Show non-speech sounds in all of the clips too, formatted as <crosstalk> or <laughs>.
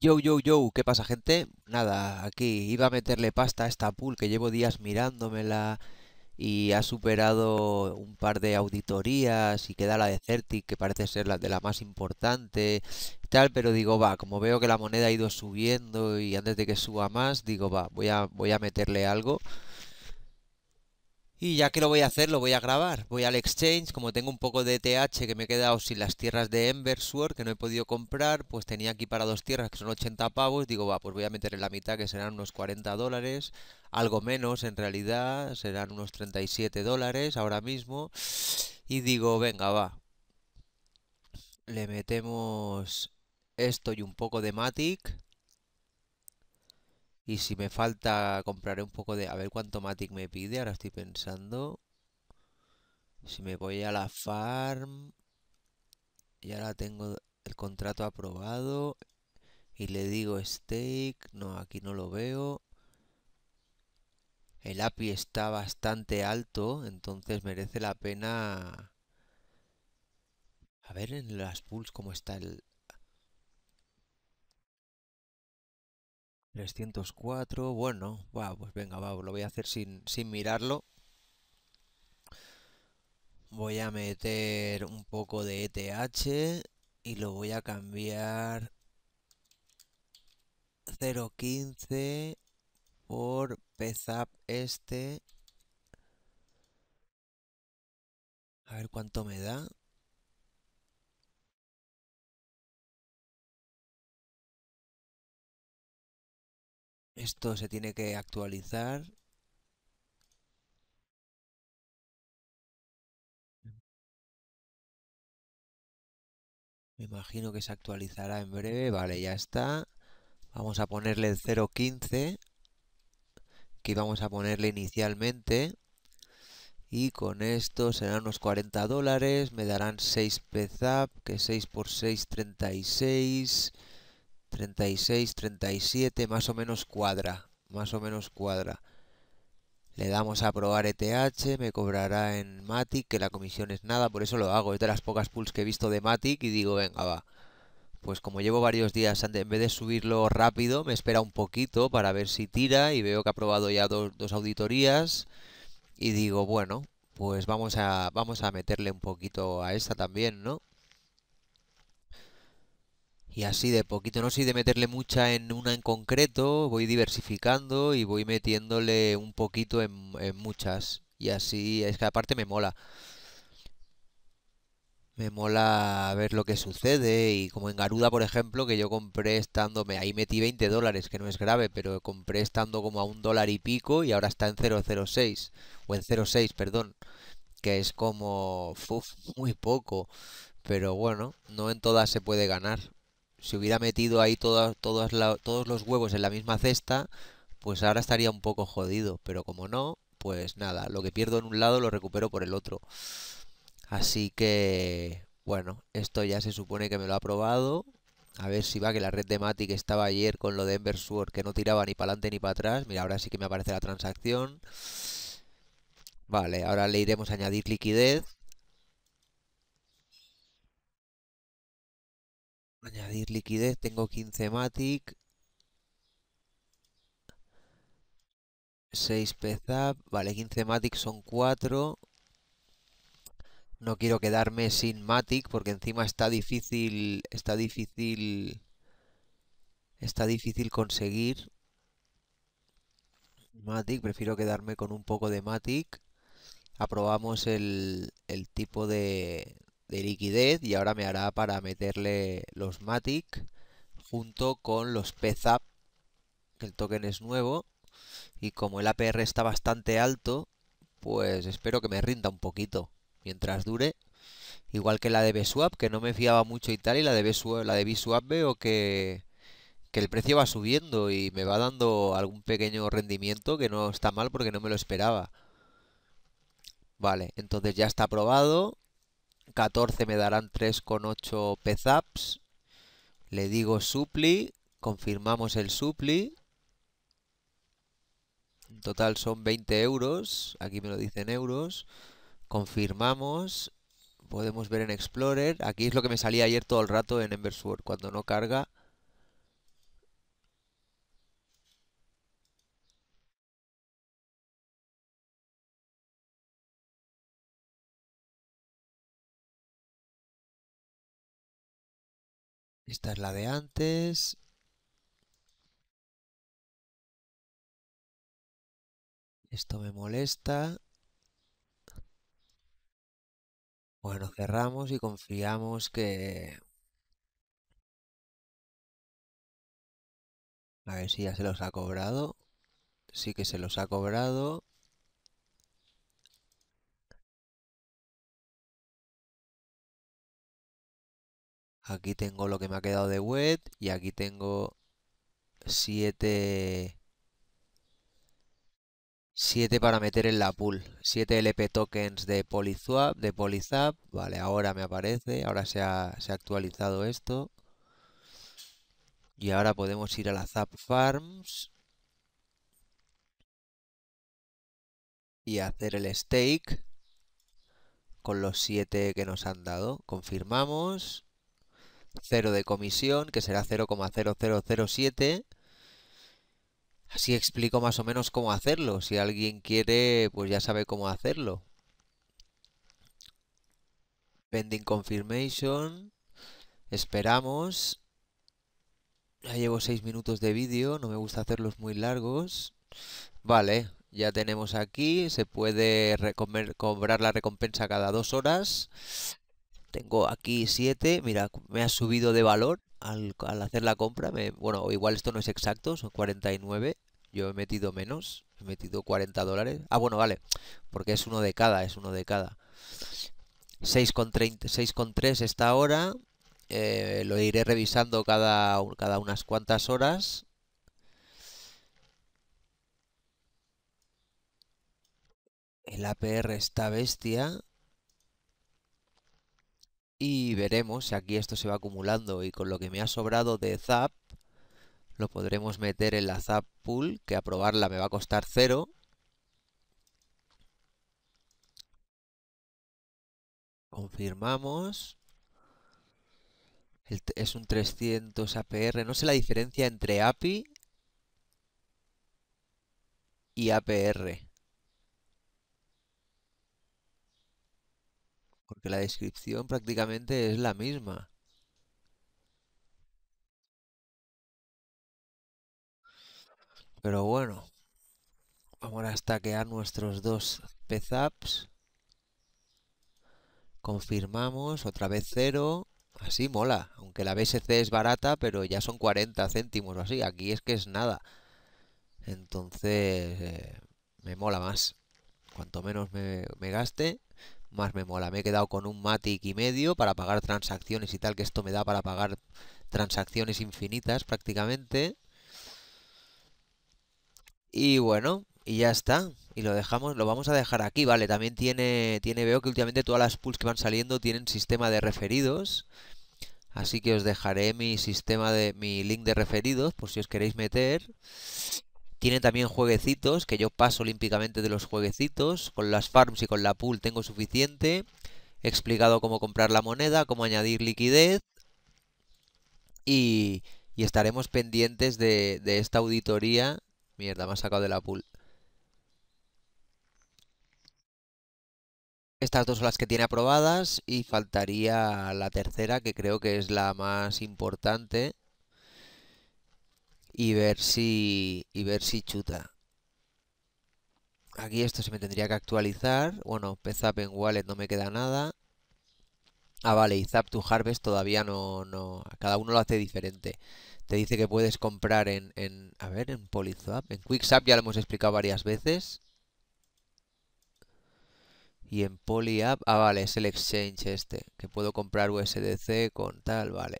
Yo, yo, yo, ¿qué pasa gente? Nada, aquí iba a meterle pasta a esta pool que llevo días mirándomela y ha superado un par de auditorías y queda la de Certi, que parece ser la de la más importante y tal, pero digo, va, como veo que la moneda ha ido subiendo y antes de que suba más, digo, va, voy a, voy a meterle algo y ya que lo voy a hacer, lo voy a grabar. Voy al exchange, como tengo un poco de TH que me he quedado sin las tierras de Embersword que no he podido comprar, pues tenía aquí para dos tierras que son 80 pavos. Digo, va, pues voy a meter en la mitad que serán unos 40 dólares, algo menos en realidad, serán unos 37 dólares ahora mismo. Y digo, venga, va. Le metemos esto y un poco de Matic. Y si me falta, compraré un poco de... A ver cuánto Matic me pide, ahora estoy pensando. Si me voy a la farm... Y ahora tengo el contrato aprobado. Y le digo stake. No, aquí no lo veo. El API está bastante alto, entonces merece la pena... A ver en las pools cómo está el, 304, bueno, va, pues venga, vamos lo voy a hacer sin, sin mirarlo. Voy a meter un poco de ETH y lo voy a cambiar 0.15 por PZAP este. A ver cuánto me da. Esto se tiene que actualizar. Me imagino que se actualizará en breve. Vale, ya está. Vamos a ponerle el 0.15 que vamos a ponerle inicialmente. Y con esto serán unos 40 dólares. Me darán 6 PZAP, que 6 por 6, 36. 36, 37, más o menos cuadra, más o menos cuadra. Le damos a probar ETH, me cobrará en Matic, que la comisión es nada, por eso lo hago. Es de las pocas pools que he visto de Matic y digo, venga, va. Pues como llevo varios días, en vez de subirlo rápido, me espera un poquito para ver si tira y veo que ha probado ya dos, auditorías y digo, bueno, pues vamos a, vamos a meterle un poquito a esta también, ¿no? Y así de poquito, no soy de meterle mucha en una en concreto, voy diversificando y voy metiéndole un poquito en, muchas. Y así es que aparte me mola. Me mola ver lo que sucede y como en Garuda, por ejemplo, que yo compré estando, ahí metí 20 dólares, que no es grave, pero compré estando como a un dólar y pico y ahora está en 0,06, o en 0,6, perdón, que es como <laughs> muy poco, pero bueno, no en todas se puede ganar si hubiera metido ahí todos los huevos en la misma cesta, pues ahora estaría un poco jodido. Pero como no, pues nada, lo que pierdo en un lado lo recupero por el otro. Así que, bueno, esto ya se supone que me lo ha probado. A ver si va, que la red de que estaba ayer con lo de Ember que no tiraba ni para adelante ni para atrás. Mira, ahora sí que me aparece la transacción. Vale, ahora le iremos a añadir liquidez. Añadir liquidez, tengo 15 Matic. 6 PZAP, vale, 15 Matic son 4. No quiero quedarme sin Matic porque encima está difícil, está difícil, está difícil conseguir Matic. Prefiero quedarme con un poco de Matic. Aprobamos el tipo de, de liquidez y ahora me hará para meterle los Matic junto con los PZAP, el token es nuevo y como el APR está bastante alto, pues espero que me rinda un poquito mientras dure. Igual que la de BSwap, que no me fiaba mucho y tal, y la de BSwap, la de veo que, que el precio va subiendo y me va dando algún pequeño rendimiento que no está mal porque no me lo esperaba. Vale, entonces ya está aprobado. 14 me darán 3,8 pezaps. Le digo supli, confirmamos el supli. En total son 20 euros, aquí me lo dicen euros. Confirmamos, podemos ver en Explorer. Aquí es lo que me salía ayer todo el rato en Embersword, cuando no carga. Esta es la de antes. Esto me molesta. Bueno, cerramos y confiamos que... A ver si ya se los ha cobrado. Sí que se los ha cobrado. Aquí tengo lo que me ha quedado de web y aquí tengo 7 para meter en la pool. 7 LP tokens de Polyswap, de Vale, ahora me aparece, ahora se ha, se actualizado esto. Y ahora podemos ir a la Zap Farms. y hacer el stake con los 7 que nos han dado. Confirmamos cero de comisión, que será 0,0007. Así explico más o menos cómo hacerlo. Si alguien quiere, pues ya sabe cómo hacerlo. Pending confirmation. Esperamos. Ya llevo seis minutos de vídeo, no me gusta hacerlos muy largos. Vale, ya tenemos aquí, se puede cobrar la recompensa cada dos horas tengo aquí 7, mira, me ha subido de valor al, hacer la compra. Me, bueno, igual esto no es exacto, son 49. Yo he metido menos, he metido 40 dólares. Ah, bueno, vale, porque es uno de cada, es uno de cada. 6,3 está ahora. Eh, lo iré revisando cada, cada unas cuantas horas. El APR está bestia. Y veremos si aquí esto se va acumulando y con lo que me ha sobrado de Zap lo podremos meter en la Zap Pool, que aprobarla me va a costar cero. Confirmamos. es un 300 APR. No sé la diferencia entre API y APR. porque la descripción prácticamente es la misma. Pero bueno, vamos a stackear nuestros dos PZAPs. Confirmamos, otra vez cero. Así mola, aunque la BSC es barata, pero ya son 40 céntimos o así. Aquí es que es nada. Entonces, eh, me mola más. Cuanto menos me gaste, más me mola. Me he quedado con un Matic y medio para pagar transacciones y tal, que esto me da para pagar transacciones infinitas prácticamente. Y bueno, y ya está. Y lo dejamos, lo vamos a dejar aquí, vale. También tiene, tiene, veo que últimamente todas las pools que van saliendo tienen sistema de referidos. Así que os dejaré mi sistema de, mi link de referidos, por si os queréis meter. Tiene también jueguecitos, que yo paso olímpicamente de los jueguecitos. Con las farms y con la pool tengo suficiente. He explicado cómo comprar la moneda, cómo añadir liquidez. Y, y estaremos pendientes de, de esta auditoría. Mierda, me ha sacado de la pool. Estas dos son las que tiene aprobadas y faltaría la tercera, que creo que es la más importante y ver si y ver si chuta. Aquí esto se me tendría que actualizar. Bueno, PZAP en Wallet no me queda nada. Ah, vale, y Zap to Harvest todavía no, no... Cada uno lo hace diferente. Te dice que puedes comprar en... en a ver, en Polizap. En QuickSap ya lo hemos explicado varias veces. Y en PolyApp, ah, vale, es el exchange este, que puedo comprar USDC con tal, vale.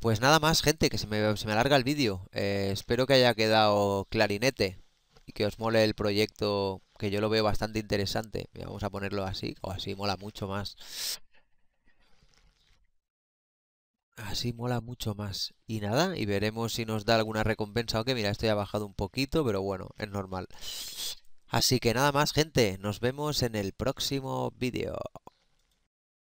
Pues nada más, gente, que se me, se me alarga el vídeo. Eh, espero que haya quedado clarinete y que os mole el proyecto, que yo lo veo bastante interesante. Vamos a ponerlo así, o así mola mucho más. Así mola mucho más. Y nada, y veremos si nos da alguna recompensa o Mira, esto ya ha bajado un poquito, pero bueno, es normal. Así que nada más gente, nos vemos en el próximo vídeo.